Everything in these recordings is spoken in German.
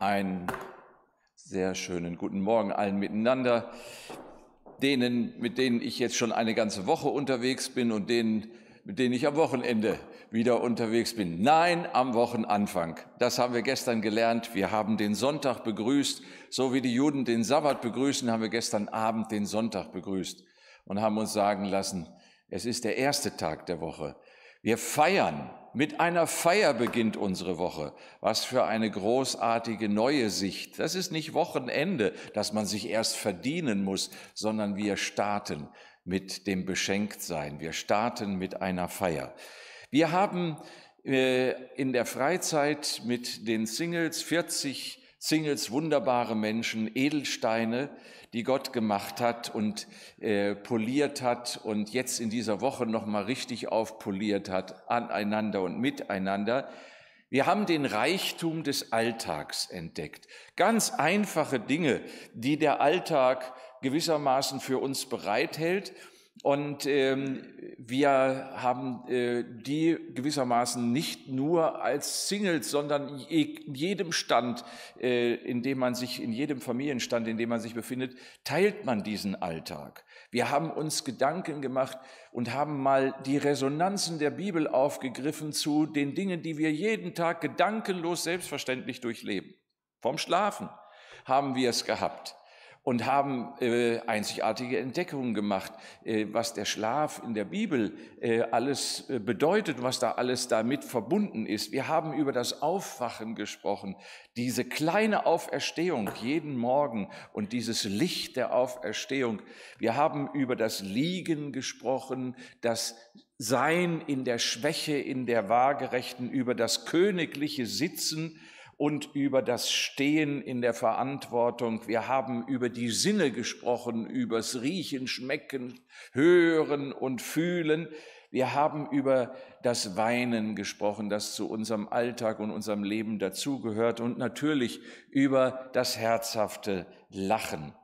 Einen sehr schönen guten Morgen allen miteinander. Denen, mit denen ich jetzt schon eine ganze Woche unterwegs bin und denen, mit denen ich am Wochenende wieder unterwegs bin. Nein, am Wochenanfang. Das haben wir gestern gelernt. Wir haben den Sonntag begrüßt. So wie die Juden den Sabbat begrüßen, haben wir gestern Abend den Sonntag begrüßt und haben uns sagen lassen, es ist der erste Tag der Woche. Wir feiern. Mit einer Feier beginnt unsere Woche. Was für eine großartige neue Sicht. Das ist nicht Wochenende, das man sich erst verdienen muss, sondern wir starten mit dem Beschenktsein. Wir starten mit einer Feier. Wir haben äh, in der Freizeit mit den Singles 40 Singles wunderbare Menschen, Edelsteine, die Gott gemacht hat und äh, poliert hat und jetzt in dieser Woche nochmal richtig aufpoliert hat, aneinander und miteinander. Wir haben den Reichtum des Alltags entdeckt. Ganz einfache Dinge, die der Alltag gewissermaßen für uns bereithält und ähm, wir haben äh, die gewissermaßen nicht nur als Singles, sondern in jedem Stand, äh, in dem man sich, in jedem Familienstand, in dem man sich befindet, teilt man diesen Alltag. Wir haben uns Gedanken gemacht und haben mal die Resonanzen der Bibel aufgegriffen zu den Dingen, die wir jeden Tag gedankenlos selbstverständlich durchleben. Vom Schlafen haben wir es gehabt und haben äh, einzigartige Entdeckungen gemacht, äh, was der Schlaf in der Bibel äh, alles äh, bedeutet, was da alles damit verbunden ist. Wir haben über das Aufwachen gesprochen, diese kleine Auferstehung jeden Morgen und dieses Licht der Auferstehung. Wir haben über das Liegen gesprochen, das Sein in der Schwäche, in der Waagerechten, über das königliche Sitzen, und über das Stehen in der Verantwortung. Wir haben über die Sinne gesprochen, übers Riechen, Schmecken, Hören und Fühlen. Wir haben über das Weinen gesprochen, das zu unserem Alltag und unserem Leben dazugehört und natürlich über das herzhafte Lachen.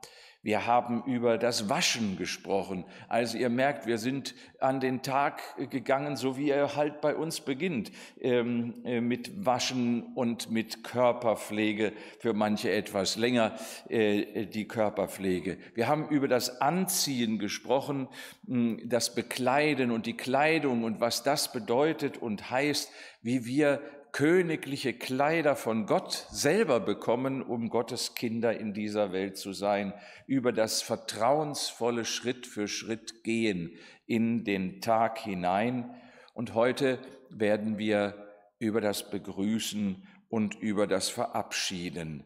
Wir haben über das Waschen gesprochen. Also ihr merkt, wir sind an den Tag gegangen, so wie er halt bei uns beginnt, ähm, äh, mit Waschen und mit Körperpflege, für manche etwas länger äh, die Körperpflege. Wir haben über das Anziehen gesprochen, hm, das Bekleiden und die Kleidung und was das bedeutet und heißt, wie wir königliche Kleider von Gott selber bekommen, um Gottes Kinder in dieser Welt zu sein, über das vertrauensvolle Schritt für Schritt gehen in den Tag hinein. Und heute werden wir über das Begrüßen und über das Verabschieden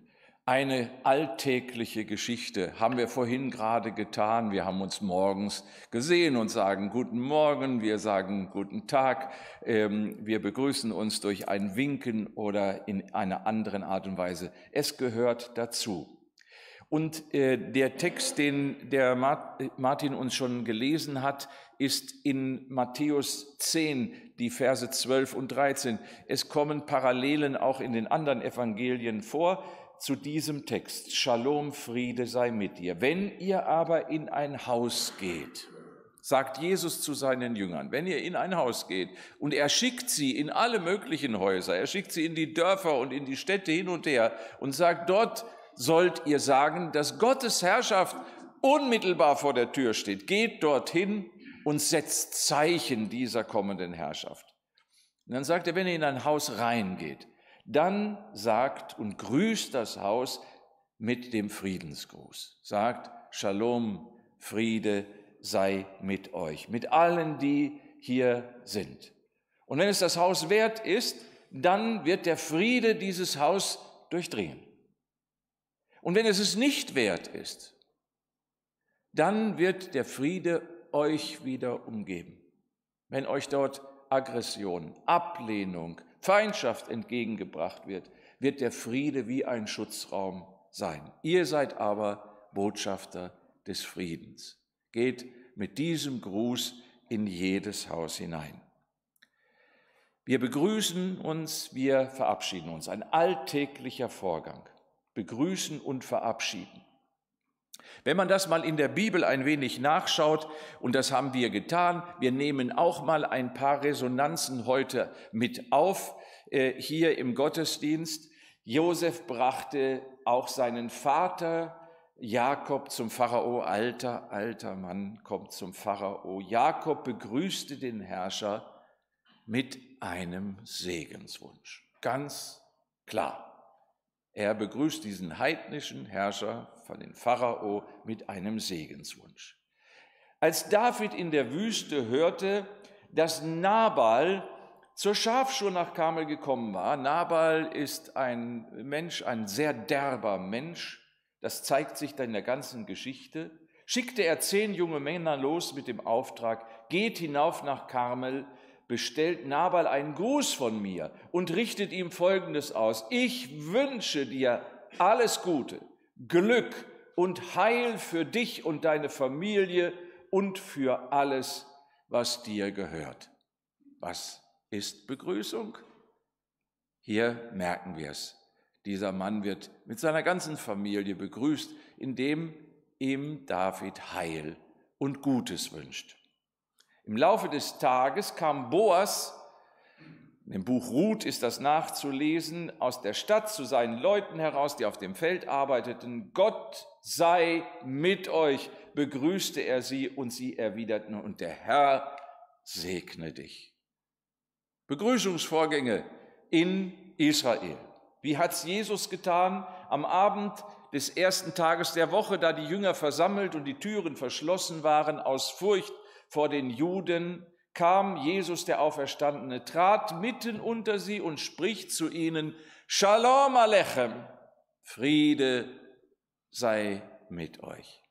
eine alltägliche Geschichte. Haben wir vorhin gerade getan. Wir haben uns morgens gesehen und sagen Guten Morgen, wir sagen Guten Tag, ähm, wir begrüßen uns durch ein Winken oder in einer anderen Art und Weise. Es gehört dazu. Und äh, der Text, den der Martin uns schon gelesen hat, ist in Matthäus 10, die Verse 12 und 13. Es kommen Parallelen auch in den anderen Evangelien vor zu diesem Text, Shalom, Friede sei mit dir. Wenn ihr aber in ein Haus geht, sagt Jesus zu seinen Jüngern, wenn ihr in ein Haus geht und er schickt sie in alle möglichen Häuser, er schickt sie in die Dörfer und in die Städte hin und her und sagt, dort sollt ihr sagen, dass Gottes Herrschaft unmittelbar vor der Tür steht. Geht dorthin und setzt Zeichen dieser kommenden Herrschaft. Und dann sagt er, wenn ihr in ein Haus reingeht, dann sagt und grüßt das Haus mit dem Friedensgruß. Sagt Shalom, Friede sei mit euch, mit allen, die hier sind. Und wenn es das Haus wert ist, dann wird der Friede dieses Haus durchdringen. Und wenn es es nicht wert ist, dann wird der Friede euch wieder umgeben. Wenn euch dort Aggression, Ablehnung, Feindschaft entgegengebracht wird, wird der Friede wie ein Schutzraum sein. Ihr seid aber Botschafter des Friedens. Geht mit diesem Gruß in jedes Haus hinein. Wir begrüßen uns, wir verabschieden uns. Ein alltäglicher Vorgang. Begrüßen und verabschieden. Wenn man das mal in der Bibel ein wenig nachschaut, und das haben wir getan, wir nehmen auch mal ein paar Resonanzen heute mit auf, äh, hier im Gottesdienst. Josef brachte auch seinen Vater Jakob zum Pharao, alter, alter Mann kommt zum Pharao. Jakob begrüßte den Herrscher mit einem Segenswunsch. Ganz klar. Er begrüßt diesen heidnischen Herrscher von den Pharao mit einem Segenswunsch. Als David in der Wüste hörte, dass Nabal zur Schafschur nach Karmel gekommen war, Nabal ist ein Mensch, ein sehr derber Mensch, das zeigt sich dann in der ganzen Geschichte, schickte er zehn junge Männer los mit dem Auftrag, geht hinauf nach Karmel, bestellt Nabal einen Gruß von mir und richtet ihm Folgendes aus. Ich wünsche dir alles Gute, Glück und Heil für dich und deine Familie und für alles, was dir gehört. Was ist Begrüßung? Hier merken wir es. Dieser Mann wird mit seiner ganzen Familie begrüßt, indem ihm David Heil und Gutes wünscht. Im Laufe des Tages kam Boas, im Buch Ruth ist das nachzulesen, aus der Stadt zu seinen Leuten heraus, die auf dem Feld arbeiteten. Gott sei mit euch, begrüßte er sie und sie erwiderten, und der Herr segne dich. Begrüßungsvorgänge in Israel. Wie hat es Jesus getan? Am Abend des ersten Tages der Woche, da die Jünger versammelt und die Türen verschlossen waren aus Furcht vor den Juden, kam Jesus der Auferstandene, trat mitten unter sie und spricht zu ihnen, Shalom Alechem, Friede sei mit euch.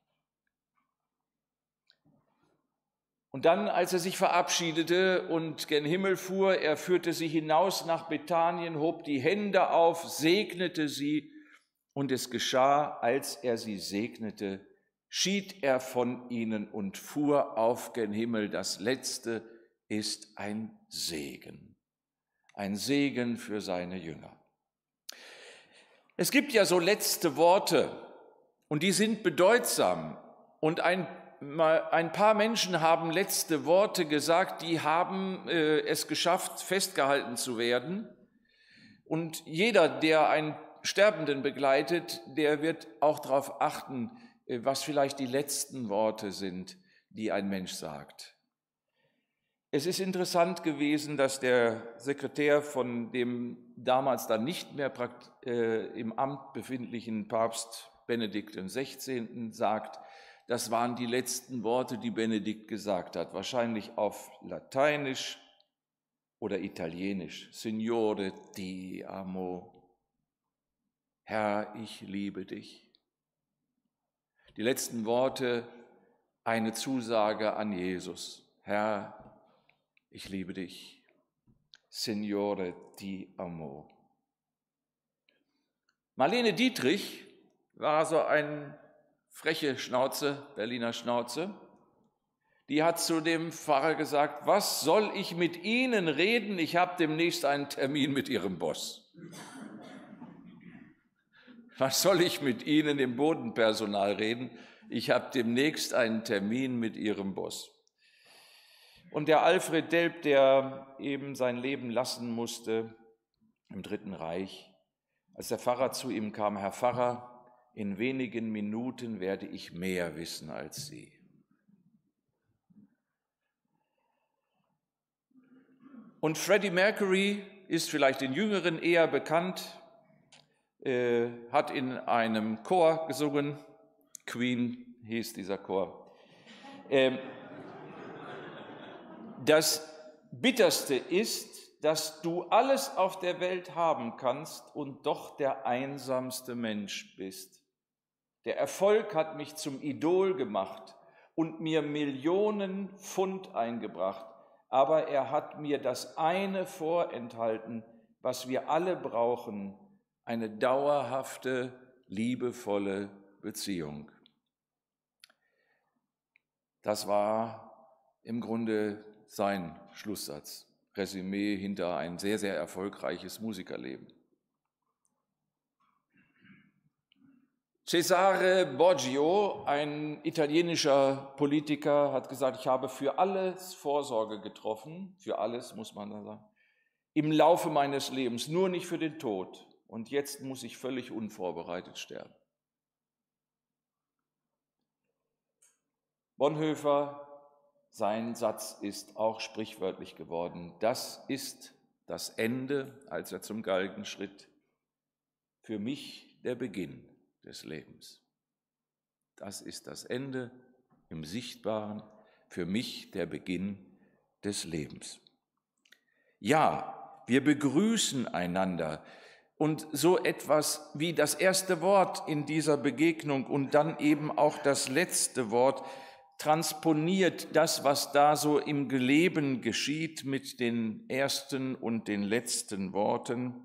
Und dann, als er sich verabschiedete und gen Himmel fuhr, er führte sie hinaus nach Bethanien, hob die Hände auf, segnete sie, und es geschah, als er sie segnete, schied er von ihnen und fuhr auf den Himmel. Das letzte ist ein Segen, ein Segen für seine Jünger. Es gibt ja so letzte Worte und die sind bedeutsam und ein ein paar Menschen haben letzte Worte gesagt, die haben äh, es geschafft, festgehalten zu werden. Und jeder, der einen Sterbenden begleitet, der wird auch darauf achten, äh, was vielleicht die letzten Worte sind, die ein Mensch sagt. Es ist interessant gewesen, dass der Sekretär von dem damals dann nicht mehr äh, im Amt befindlichen Papst Benedikt XVI. sagt, das waren die letzten Worte, die Benedikt gesagt hat, wahrscheinlich auf Lateinisch oder Italienisch. Signore ti amo. Herr, ich liebe dich die letzten Worte eine Zusage an Jesus. Herr, ich liebe dich. Signore, di amo. Marlene Dietrich war so ein freche Schnauze, Berliner Schnauze. Die hat zu dem Pfarrer gesagt, was soll ich mit Ihnen reden? Ich habe demnächst einen Termin mit Ihrem Boss was soll ich mit Ihnen im Bodenpersonal reden? Ich habe demnächst einen Termin mit Ihrem Boss. Und der Alfred Delp, der eben sein Leben lassen musste im Dritten Reich, als der Pfarrer zu ihm kam, Herr Pfarrer, in wenigen Minuten werde ich mehr wissen als Sie. Und Freddie Mercury ist vielleicht den Jüngeren eher bekannt äh, hat in einem Chor gesungen. Queen hieß dieser Chor. Ähm, das Bitterste ist, dass du alles auf der Welt haben kannst und doch der einsamste Mensch bist. Der Erfolg hat mich zum Idol gemacht und mir Millionen Pfund eingebracht, aber er hat mir das eine vorenthalten, was wir alle brauchen, eine dauerhafte, liebevolle Beziehung. Das war im Grunde sein Schlusssatz, Resümee hinter ein sehr, sehr erfolgreiches Musikerleben. Cesare Borgio, ein italienischer Politiker, hat gesagt, ich habe für alles Vorsorge getroffen, für alles muss man sagen, im Laufe meines Lebens, nur nicht für den Tod und jetzt muss ich völlig unvorbereitet sterben. Bonhoeffer, sein Satz ist auch sprichwörtlich geworden. Das ist das Ende, als er zum Galgen schritt, für mich der Beginn des Lebens. Das ist das Ende im Sichtbaren, für mich der Beginn des Lebens. Ja, wir begrüßen einander, und so etwas wie das erste Wort in dieser Begegnung und dann eben auch das letzte Wort transponiert das, was da so im Geleben geschieht mit den ersten und den letzten Worten,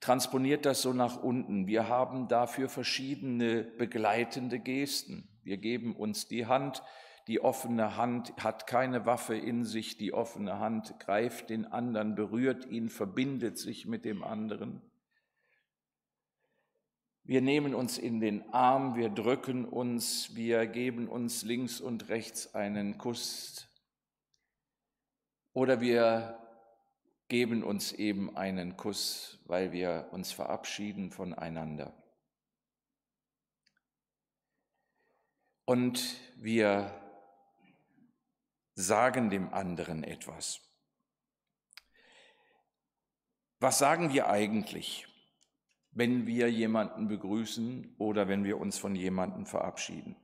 transponiert das so nach unten. Wir haben dafür verschiedene begleitende Gesten. Wir geben uns die Hand, die offene Hand hat keine Waffe in sich, die offene Hand greift den anderen, berührt ihn, verbindet sich mit dem anderen. Wir nehmen uns in den Arm, wir drücken uns, wir geben uns links und rechts einen Kuss oder wir geben uns eben einen Kuss, weil wir uns verabschieden voneinander. Und wir sagen dem anderen etwas. Was sagen wir eigentlich, wenn wir jemanden begrüßen oder wenn wir uns von jemanden verabschieden?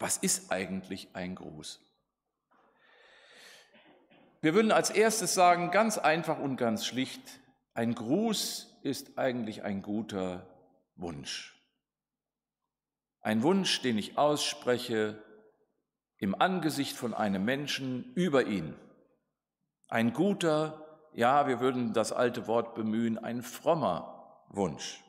Was ist eigentlich ein Gruß? Wir würden als erstes sagen, ganz einfach und ganz schlicht, ein Gruß ist eigentlich ein guter Wunsch. Ein Wunsch, den ich ausspreche, im Angesicht von einem Menschen über ihn. Ein guter, ja, wir würden das alte Wort bemühen, ein frommer Wunsch.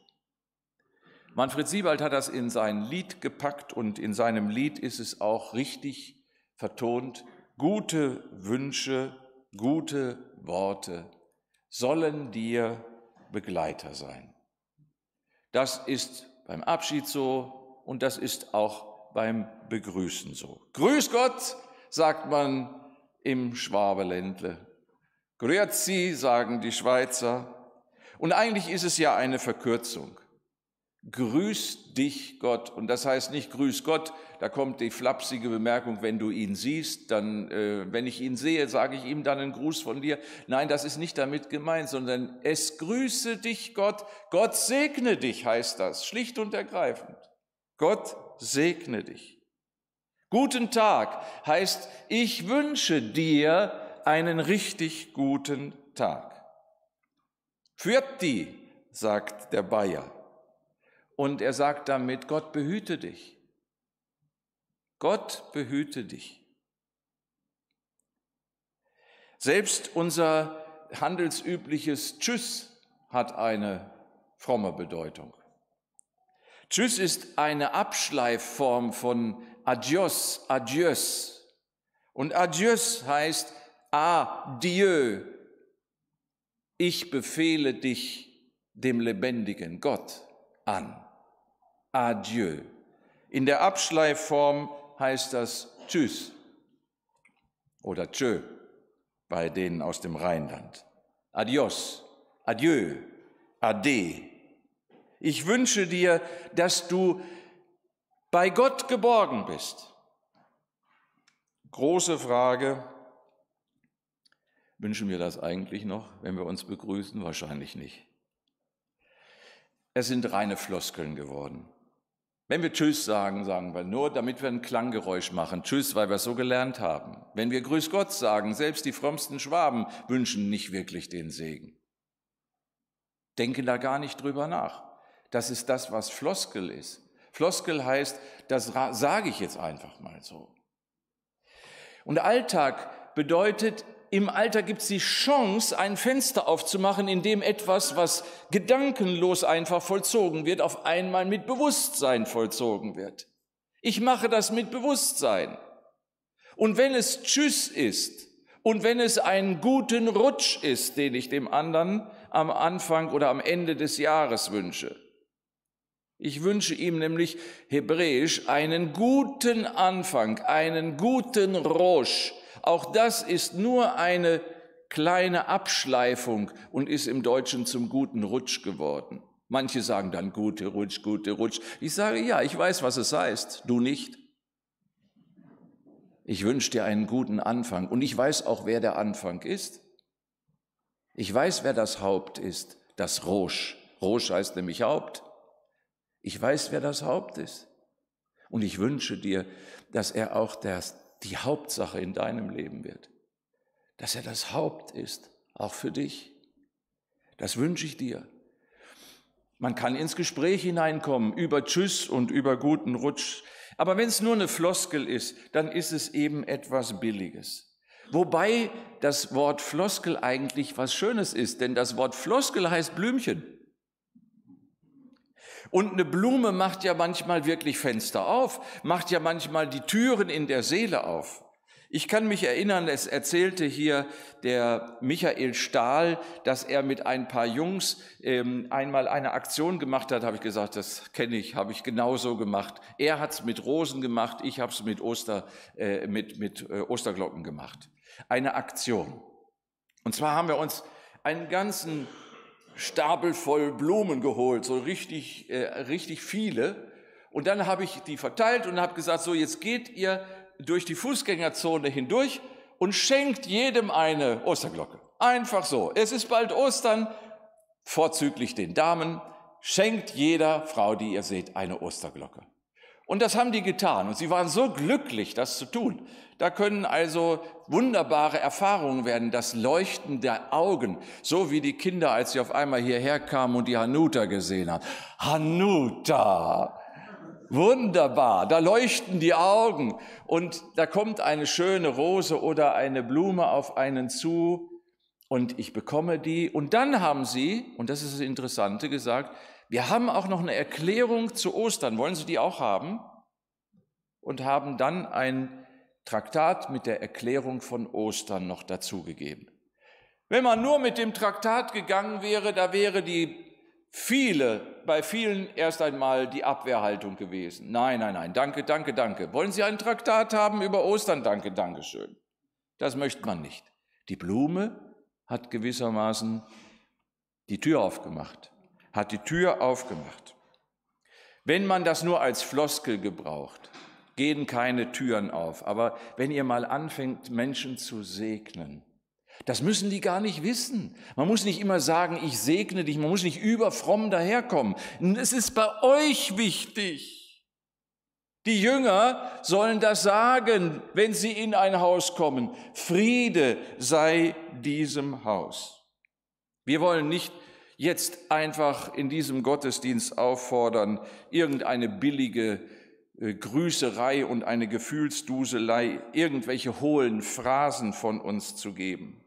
Manfred Siebald hat das in sein Lied gepackt und in seinem Lied ist es auch richtig vertont, gute Wünsche, gute Worte sollen dir Begleiter sein. Das ist beim Abschied so und das ist auch beim Begrüßen so. Grüß Gott, sagt man im Schwabeländle. Grüezi, sagen die Schweizer. Und eigentlich ist es ja eine Verkürzung. Grüß dich Gott. Und das heißt nicht Grüß Gott, da kommt die flapsige Bemerkung, wenn du ihn siehst, dann, äh, wenn ich ihn sehe, sage ich ihm dann einen Gruß von dir. Nein, das ist nicht damit gemeint, sondern es grüße dich Gott, Gott segne dich heißt das, schlicht und ergreifend. Gott segne dich. Guten Tag heißt, ich wünsche dir einen richtig guten Tag. die, sagt der Bayer. Und er sagt damit, Gott behüte dich. Gott behüte dich. Selbst unser handelsübliches Tschüss hat eine fromme Bedeutung. Tschüss ist eine Abschleifform von Adios, Adios. Und Adios heißt Adieu. Ich befehle dich dem lebendigen Gott an. Adieu. In der Abschleifform heißt das Tschüss oder Tschö bei denen aus dem Rheinland. Adios, Adieu, Ade. Ich wünsche dir, dass du bei Gott geborgen bist. Große Frage, wünschen wir das eigentlich noch, wenn wir uns begrüßen? Wahrscheinlich nicht. Es sind reine Floskeln geworden. Wenn wir Tschüss sagen, sagen wir nur, damit wir ein Klanggeräusch machen. Tschüss, weil wir es so gelernt haben. Wenn wir Grüß Gott sagen, selbst die frommsten Schwaben wünschen nicht wirklich den Segen. Denken da gar nicht drüber nach. Das ist das, was Floskel ist. Floskel heißt, das sage ich jetzt einfach mal so. Und Alltag bedeutet, im Alltag gibt es die Chance, ein Fenster aufzumachen, in dem etwas, was gedankenlos einfach vollzogen wird, auf einmal mit Bewusstsein vollzogen wird. Ich mache das mit Bewusstsein. Und wenn es Tschüss ist und wenn es einen guten Rutsch ist, den ich dem anderen am Anfang oder am Ende des Jahres wünsche, ich wünsche ihm nämlich hebräisch einen guten Anfang, einen guten Rosh. Auch das ist nur eine kleine Abschleifung und ist im Deutschen zum guten Rutsch geworden. Manche sagen dann gute Rutsch, gute Rutsch. Ich sage ja, ich weiß, was es heißt, du nicht. Ich wünsche dir einen guten Anfang und ich weiß auch, wer der Anfang ist. Ich weiß, wer das Haupt ist, das Rosh. Rosh heißt nämlich Haupt. Ich weiß, wer das Haupt ist. Und ich wünsche dir, dass er auch das, die Hauptsache in deinem Leben wird. Dass er das Haupt ist, auch für dich. Das wünsche ich dir. Man kann ins Gespräch hineinkommen über Tschüss und über guten Rutsch. Aber wenn es nur eine Floskel ist, dann ist es eben etwas Billiges. Wobei das Wort Floskel eigentlich was Schönes ist, denn das Wort Floskel heißt Blümchen. Und eine Blume macht ja manchmal wirklich Fenster auf, macht ja manchmal die Türen in der Seele auf. Ich kann mich erinnern, es erzählte hier der Michael Stahl, dass er mit ein paar Jungs ähm, einmal eine Aktion gemacht hat. Habe ich gesagt, das kenne ich, habe ich genauso gemacht. Er hat es mit Rosen gemacht, ich habe es mit, Oster, äh, mit, mit äh, Osterglocken gemacht. Eine Aktion. Und zwar haben wir uns einen ganzen Stapel voll Blumen geholt, so richtig, äh, richtig viele. Und dann habe ich die verteilt und habe gesagt, so jetzt geht ihr durch die Fußgängerzone hindurch und schenkt jedem eine Osterglocke. Einfach so. Es ist bald Ostern, vorzüglich den Damen, schenkt jeder Frau, die ihr seht, eine Osterglocke. Und das haben die getan. Und sie waren so glücklich, das zu tun. Da können also wunderbare Erfahrungen werden, das Leuchten der Augen, so wie die Kinder, als sie auf einmal hierher kamen und die Hanuta gesehen haben. Hanuta! Wunderbar, da leuchten die Augen und da kommt eine schöne Rose oder eine Blume auf einen zu und ich bekomme die. Und dann haben sie, und das ist das Interessante, gesagt, wir haben auch noch eine Erklärung zu Ostern. Wollen Sie die auch haben? Und haben dann ein Traktat mit der Erklärung von Ostern noch dazugegeben. Wenn man nur mit dem Traktat gegangen wäre, da wäre die viele, bei vielen erst einmal die Abwehrhaltung gewesen. Nein, nein, nein, danke, danke, danke. Wollen Sie ein Traktat haben über Ostern? Danke, danke schön. Das möchte man nicht. Die Blume hat gewissermaßen die Tür aufgemacht hat die Tür aufgemacht. Wenn man das nur als Floskel gebraucht, gehen keine Türen auf. Aber wenn ihr mal anfängt, Menschen zu segnen, das müssen die gar nicht wissen. Man muss nicht immer sagen, ich segne dich, man muss nicht überfromm daherkommen. Es ist bei euch wichtig. Die Jünger sollen das sagen, wenn sie in ein Haus kommen. Friede sei diesem Haus. Wir wollen nicht jetzt einfach in diesem Gottesdienst auffordern, irgendeine billige äh, Grüßerei und eine Gefühlsduselei, irgendwelche hohlen Phrasen von uns zu geben,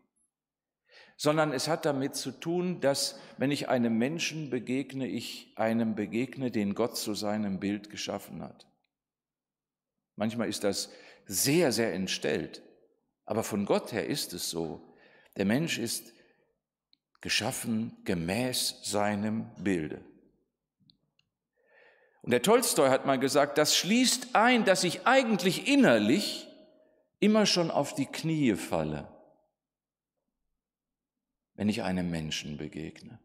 sondern es hat damit zu tun, dass wenn ich einem Menschen begegne, ich einem begegne, den Gott zu seinem Bild geschaffen hat. Manchmal ist das sehr, sehr entstellt, aber von Gott her ist es so. Der Mensch ist geschaffen gemäß seinem Bilde. Und der Tolstoi hat mal gesagt, das schließt ein, dass ich eigentlich innerlich immer schon auf die Knie falle, wenn ich einem Menschen begegne.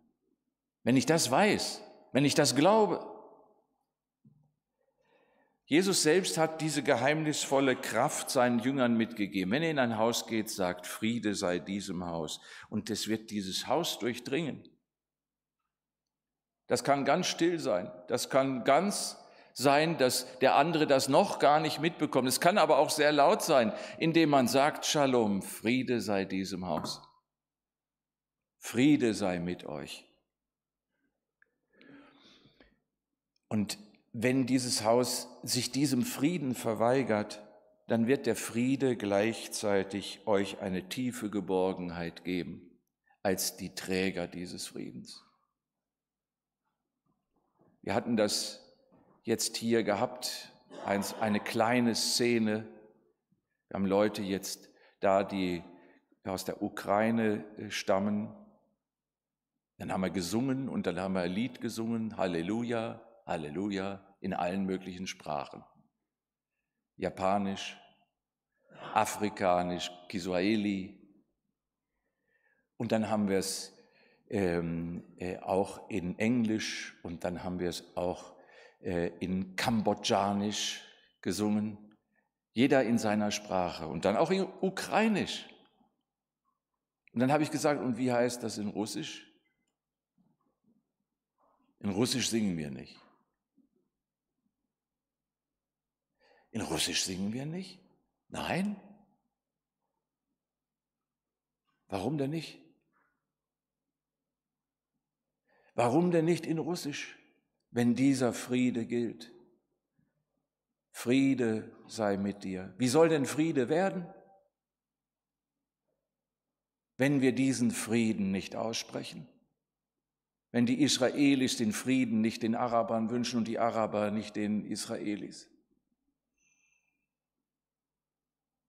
Wenn ich das weiß, wenn ich das glaube, Jesus selbst hat diese geheimnisvolle Kraft seinen Jüngern mitgegeben. Wenn er in ein Haus geht, sagt, Friede sei diesem Haus. Und es wird dieses Haus durchdringen. Das kann ganz still sein. Das kann ganz sein, dass der andere das noch gar nicht mitbekommt. Es kann aber auch sehr laut sein, indem man sagt, Shalom, Friede sei diesem Haus. Friede sei mit euch. Und wenn dieses Haus sich diesem Frieden verweigert, dann wird der Friede gleichzeitig euch eine tiefe Geborgenheit geben als die Träger dieses Friedens. Wir hatten das jetzt hier gehabt, eine kleine Szene. Wir haben Leute jetzt da, die aus der Ukraine äh, stammen. Dann haben wir gesungen und dann haben wir ein Lied gesungen, Halleluja, Halleluja, in allen möglichen Sprachen. Japanisch, Afrikanisch, Kiswahili. Und dann haben wir es ähm, äh, auch in Englisch und dann haben wir es auch äh, in Kambodschanisch gesungen. Jeder in seiner Sprache und dann auch in Ukrainisch. Und dann habe ich gesagt, und wie heißt das in Russisch? In Russisch singen wir nicht. In Russisch singen wir nicht? Nein? Warum denn nicht? Warum denn nicht in Russisch, wenn dieser Friede gilt? Friede sei mit dir. Wie soll denn Friede werden? Wenn wir diesen Frieden nicht aussprechen, wenn die Israelis den Frieden nicht den Arabern wünschen und die Araber nicht den Israelis.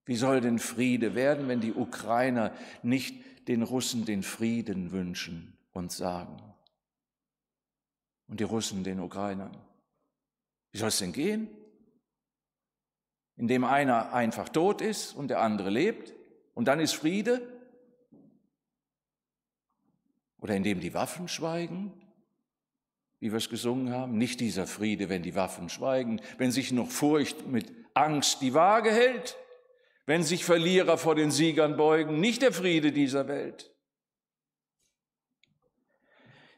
Wie soll denn Friede werden, wenn die Ukrainer nicht den Russen den Frieden wünschen und sagen? Und die Russen den Ukrainern. Wie soll es denn gehen? Indem einer einfach tot ist und der andere lebt und dann ist Friede? Oder indem die Waffen schweigen, wie wir es gesungen haben, nicht dieser Friede, wenn die Waffen schweigen, wenn sich noch Furcht mit Angst die Waage hält wenn sich Verlierer vor den Siegern beugen, nicht der Friede dieser Welt.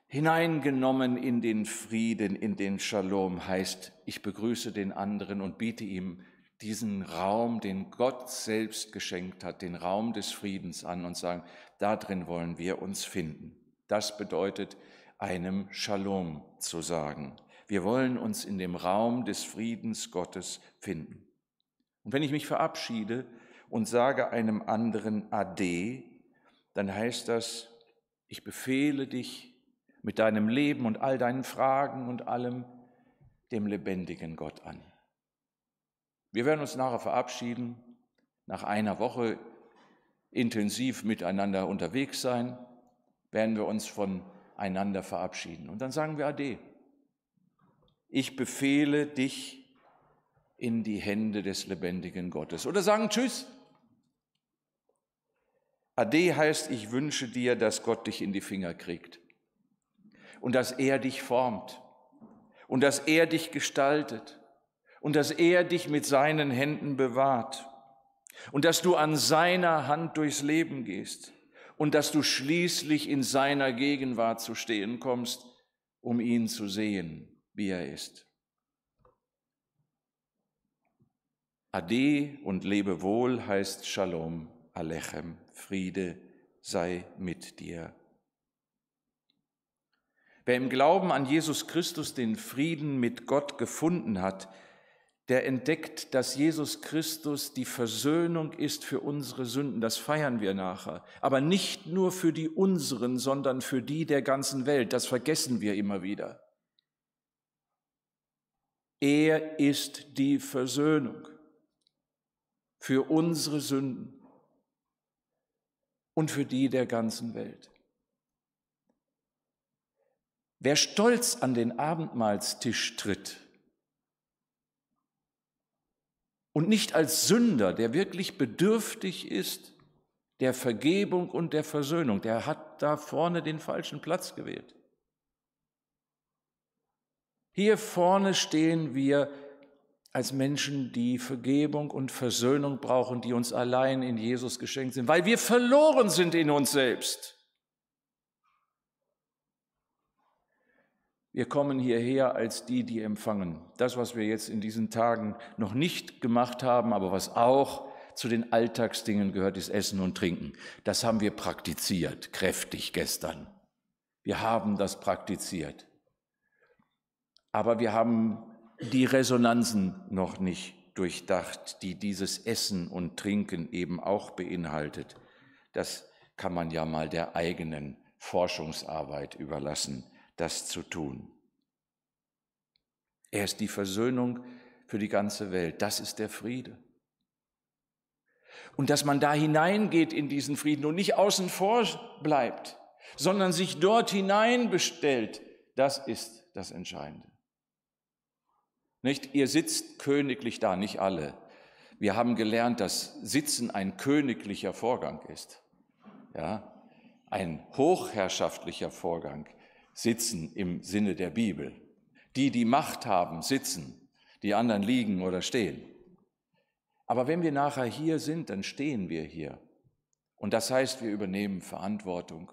Hineingenommen in den Frieden, in den Shalom heißt, ich begrüße den anderen und biete ihm diesen Raum, den Gott selbst geschenkt hat, den Raum des Friedens an und sagen, da drin wollen wir uns finden. Das bedeutet, einem Shalom zu sagen. Wir wollen uns in dem Raum des Friedens Gottes finden. Und wenn ich mich verabschiede, und sage einem anderen Ade, dann heißt das, ich befehle dich mit deinem Leben und all deinen Fragen und allem dem lebendigen Gott an. Wir werden uns nachher verabschieden, nach einer Woche intensiv miteinander unterwegs sein, werden wir uns voneinander verabschieden. Und dann sagen wir Ade. Ich befehle dich in die Hände des lebendigen Gottes. Oder sagen Tschüss. Ade heißt, ich wünsche dir, dass Gott dich in die Finger kriegt und dass er dich formt und dass er dich gestaltet und dass er dich mit seinen Händen bewahrt und dass du an seiner Hand durchs Leben gehst und dass du schließlich in seiner Gegenwart zu stehen kommst, um ihn zu sehen, wie er ist. Ade und lebe wohl heißt Shalom. Alechem, Friede sei mit dir. Wer im Glauben an Jesus Christus den Frieden mit Gott gefunden hat, der entdeckt, dass Jesus Christus die Versöhnung ist für unsere Sünden. Das feiern wir nachher. Aber nicht nur für die unseren, sondern für die der ganzen Welt. Das vergessen wir immer wieder. Er ist die Versöhnung für unsere Sünden und für die der ganzen Welt. Wer stolz an den Abendmahlstisch tritt und nicht als Sünder, der wirklich bedürftig ist der Vergebung und der Versöhnung, der hat da vorne den falschen Platz gewählt. Hier vorne stehen wir als Menschen, die Vergebung und Versöhnung brauchen, die uns allein in Jesus geschenkt sind, weil wir verloren sind in uns selbst. Wir kommen hierher als die, die empfangen. Das, was wir jetzt in diesen Tagen noch nicht gemacht haben, aber was auch zu den Alltagsdingen gehört, ist Essen und Trinken. Das haben wir praktiziert, kräftig gestern. Wir haben das praktiziert. Aber wir haben die Resonanzen noch nicht durchdacht, die dieses Essen und Trinken eben auch beinhaltet. Das kann man ja mal der eigenen Forschungsarbeit überlassen, das zu tun. Er ist die Versöhnung für die ganze Welt. Das ist der Friede. Und dass man da hineingeht in diesen Frieden und nicht außen vor bleibt, sondern sich dort hineinbestellt, das ist das Entscheidende. Nicht? Ihr sitzt königlich da, nicht alle. Wir haben gelernt, dass Sitzen ein königlicher Vorgang ist. Ja? Ein hochherrschaftlicher Vorgang. Sitzen im Sinne der Bibel. Die, die Macht haben, sitzen. Die anderen liegen oder stehen. Aber wenn wir nachher hier sind, dann stehen wir hier. Und das heißt, wir übernehmen Verantwortung.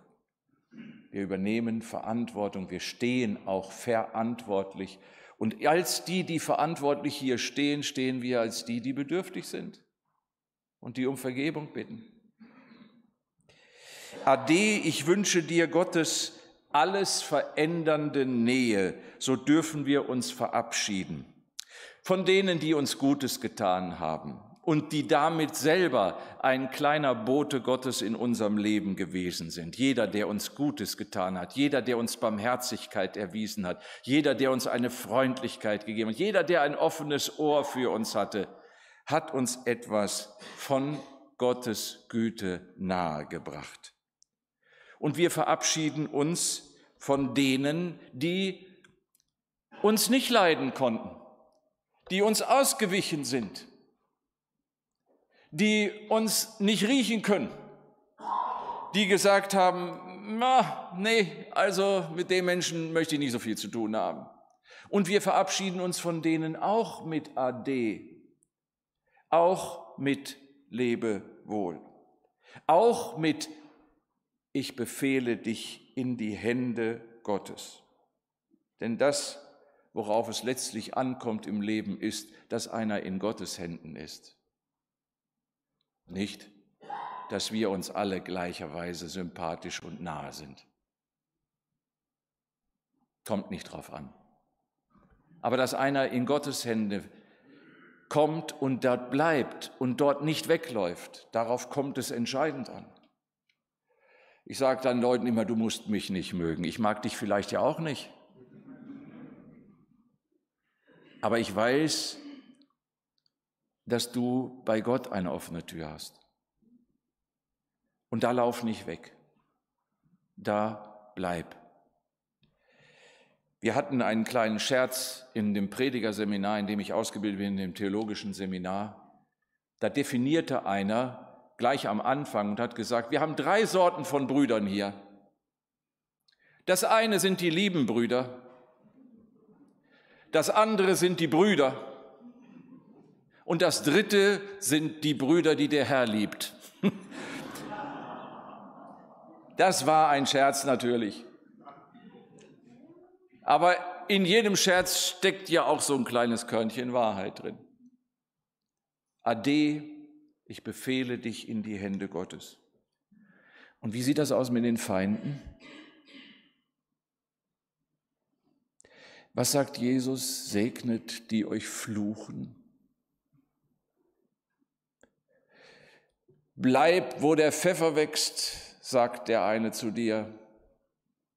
Wir übernehmen Verantwortung. Wir stehen auch verantwortlich und als die, die verantwortlich hier stehen, stehen wir als die, die bedürftig sind und die um Vergebung bitten. Ade, ich wünsche dir Gottes alles verändernde Nähe, so dürfen wir uns verabschieden von denen, die uns Gutes getan haben, und die damit selber ein kleiner Bote Gottes in unserem Leben gewesen sind. Jeder, der uns Gutes getan hat, jeder, der uns Barmherzigkeit erwiesen hat, jeder, der uns eine Freundlichkeit gegeben hat, jeder, der ein offenes Ohr für uns hatte, hat uns etwas von Gottes Güte nahegebracht. Und wir verabschieden uns von denen, die uns nicht leiden konnten, die uns ausgewichen sind, die uns nicht riechen können, die gesagt haben, na, nee, also mit dem Menschen möchte ich nicht so viel zu tun haben. Und wir verabschieden uns von denen auch mit AD, auch mit Lebewohl, auch mit Ich befehle dich in die Hände Gottes. Denn das, worauf es letztlich ankommt im Leben, ist, dass einer in Gottes Händen ist. Nicht, dass wir uns alle gleicherweise sympathisch und nahe sind. Kommt nicht drauf an. Aber dass einer in Gottes Hände kommt und dort bleibt und dort nicht wegläuft, darauf kommt es entscheidend an. Ich sage dann Leuten immer, du musst mich nicht mögen. Ich mag dich vielleicht ja auch nicht. Aber ich weiß, dass du bei Gott eine offene Tür hast. Und da lauf nicht weg. Da bleib. Wir hatten einen kleinen Scherz in dem Predigerseminar, in dem ich ausgebildet bin, in dem theologischen Seminar. Da definierte einer gleich am Anfang und hat gesagt, wir haben drei Sorten von Brüdern hier. Das eine sind die lieben Brüder. Das andere sind die Brüder. Und das Dritte sind die Brüder, die der Herr liebt. Das war ein Scherz natürlich. Aber in jedem Scherz steckt ja auch so ein kleines Körnchen Wahrheit drin. Ade, ich befehle dich in die Hände Gottes. Und wie sieht das aus mit den Feinden? Was sagt Jesus? Segnet, die euch fluchen. Bleib, wo der Pfeffer wächst, sagt der eine zu dir.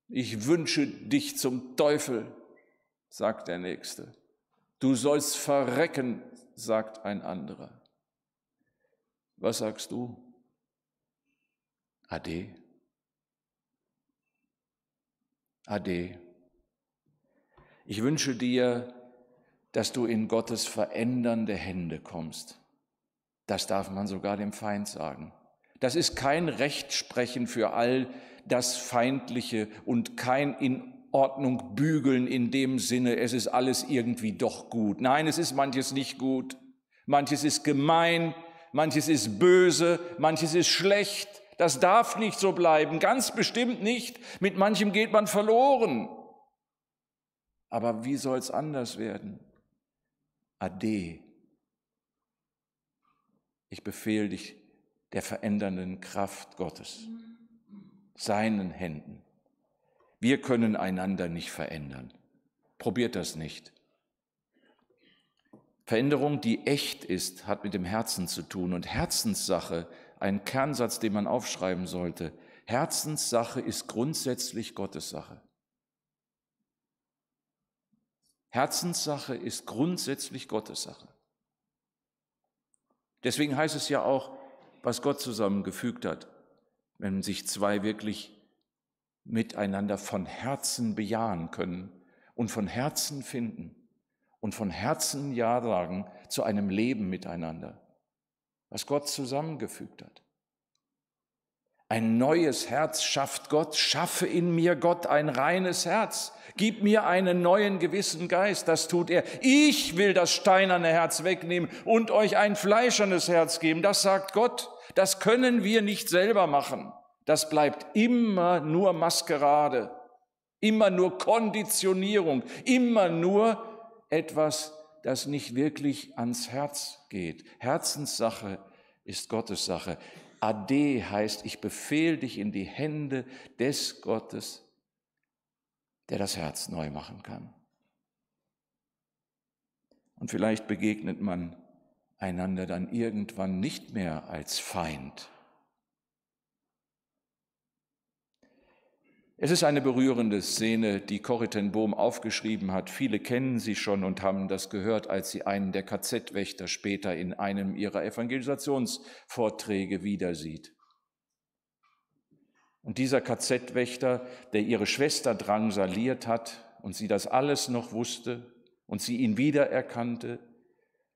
Ich wünsche dich zum Teufel, sagt der nächste. Du sollst verrecken, sagt ein anderer. Was sagst du? Ade. Ade. Ich wünsche dir, dass du in Gottes verändernde Hände kommst. Das darf man sogar dem Feind sagen. Das ist kein Rechtsprechen für all das Feindliche und kein in Ordnung bügeln in dem Sinne, es ist alles irgendwie doch gut. Nein, es ist manches nicht gut. Manches ist gemein, manches ist böse, manches ist schlecht. Das darf nicht so bleiben, ganz bestimmt nicht. Mit manchem geht man verloren. Aber wie soll es anders werden? Ade, ich befehle dich der verändernden Kraft Gottes, seinen Händen. Wir können einander nicht verändern. Probiert das nicht. Veränderung, die echt ist, hat mit dem Herzen zu tun und Herzenssache, ein Kernsatz, den man aufschreiben sollte. Herzenssache ist grundsätzlich Gottes Sache. Herzenssache ist grundsätzlich Gottes Sache. Deswegen heißt es ja auch, was Gott zusammengefügt hat, wenn sich zwei wirklich miteinander von Herzen bejahen können und von Herzen finden und von Herzen Ja sagen zu einem Leben miteinander, was Gott zusammengefügt hat. Ein neues Herz schafft Gott, schaffe in mir Gott ein reines Herz, gib mir einen neuen gewissen Geist, das tut er. Ich will das steinerne Herz wegnehmen und euch ein fleischernes Herz geben, das sagt Gott, das können wir nicht selber machen. Das bleibt immer nur Maskerade, immer nur Konditionierung, immer nur etwas, das nicht wirklich ans Herz geht. Herzenssache ist Gottes Sache. Ade heißt, ich befehle dich in die Hände des Gottes, der das Herz neu machen kann. Und vielleicht begegnet man einander dann irgendwann nicht mehr als Feind, Es ist eine berührende Szene, die Corrie Bohm aufgeschrieben hat. Viele kennen sie schon und haben das gehört, als sie einen der KZ-Wächter später in einem ihrer Evangelisationsvorträge wiedersieht. Und dieser KZ-Wächter, der ihre Schwester drangsaliert hat und sie das alles noch wusste und sie ihn wiedererkannte,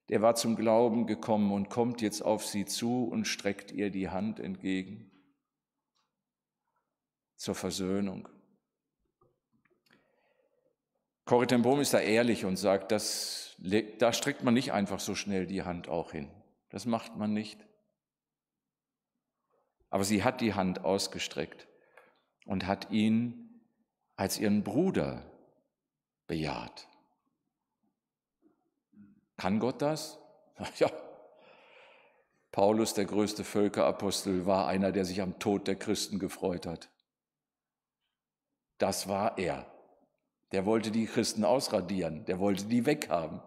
der war zum Glauben gekommen und kommt jetzt auf sie zu und streckt ihr die Hand entgegen zur Versöhnung. Corrie ten ist da ehrlich und sagt, das, da streckt man nicht einfach so schnell die Hand auch hin. Das macht man nicht. Aber sie hat die Hand ausgestreckt und hat ihn als ihren Bruder bejaht. Kann Gott das? Ja. Paulus, der größte Völkerapostel, war einer, der sich am Tod der Christen gefreut hat. Das war er. Der wollte die Christen ausradieren, der wollte die weghaben.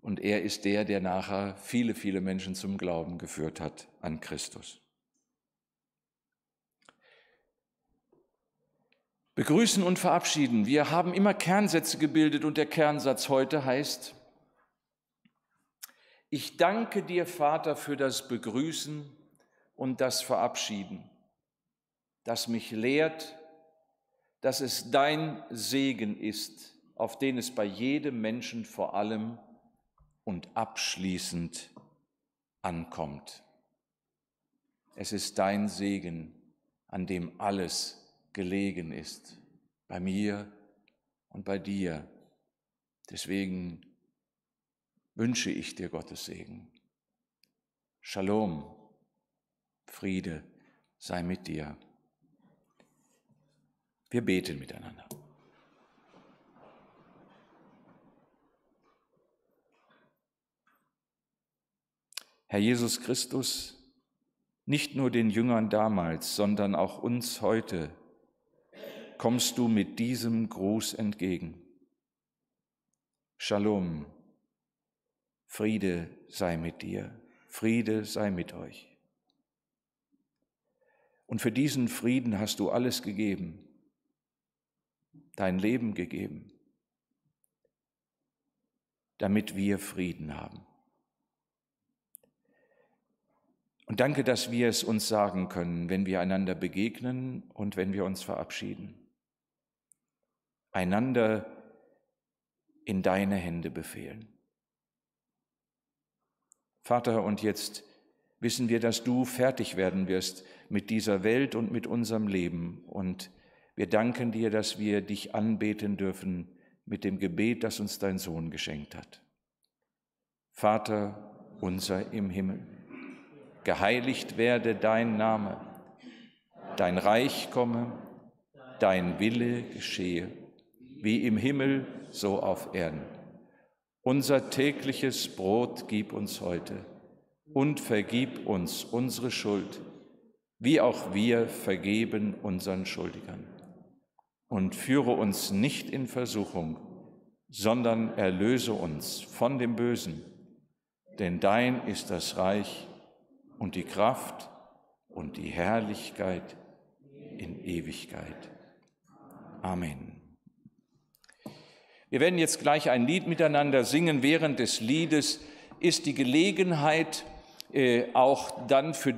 Und er ist der, der nachher viele, viele Menschen zum Glauben geführt hat an Christus. Begrüßen und verabschieden. Wir haben immer Kernsätze gebildet und der Kernsatz heute heißt, ich danke dir, Vater, für das Begrüßen und das Verabschieden das mich lehrt, dass es dein Segen ist, auf den es bei jedem Menschen vor allem und abschließend ankommt. Es ist dein Segen, an dem alles gelegen ist, bei mir und bei dir. Deswegen wünsche ich dir Gottes Segen. Shalom, Friede sei mit dir. Wir beten miteinander. Herr Jesus Christus, nicht nur den Jüngern damals, sondern auch uns heute kommst du mit diesem Gruß entgegen. Shalom, Friede sei mit dir, Friede sei mit euch. Und für diesen Frieden hast du alles gegeben, dein Leben gegeben, damit wir Frieden haben. Und danke, dass wir es uns sagen können, wenn wir einander begegnen und wenn wir uns verabschieden. Einander in deine Hände befehlen. Vater, und jetzt wissen wir, dass du fertig werden wirst mit dieser Welt und mit unserem Leben und mit wir danken dir, dass wir dich anbeten dürfen mit dem Gebet, das uns dein Sohn geschenkt hat. Vater unser im Himmel, geheiligt werde dein Name, dein Reich komme, dein Wille geschehe, wie im Himmel, so auf Erden. Unser tägliches Brot gib uns heute und vergib uns unsere Schuld, wie auch wir vergeben unseren Schuldigern und führe uns nicht in Versuchung, sondern erlöse uns von dem Bösen. Denn dein ist das Reich und die Kraft und die Herrlichkeit in Ewigkeit. Amen. Wir werden jetzt gleich ein Lied miteinander singen. Während des Liedes ist die Gelegenheit äh, auch dann für die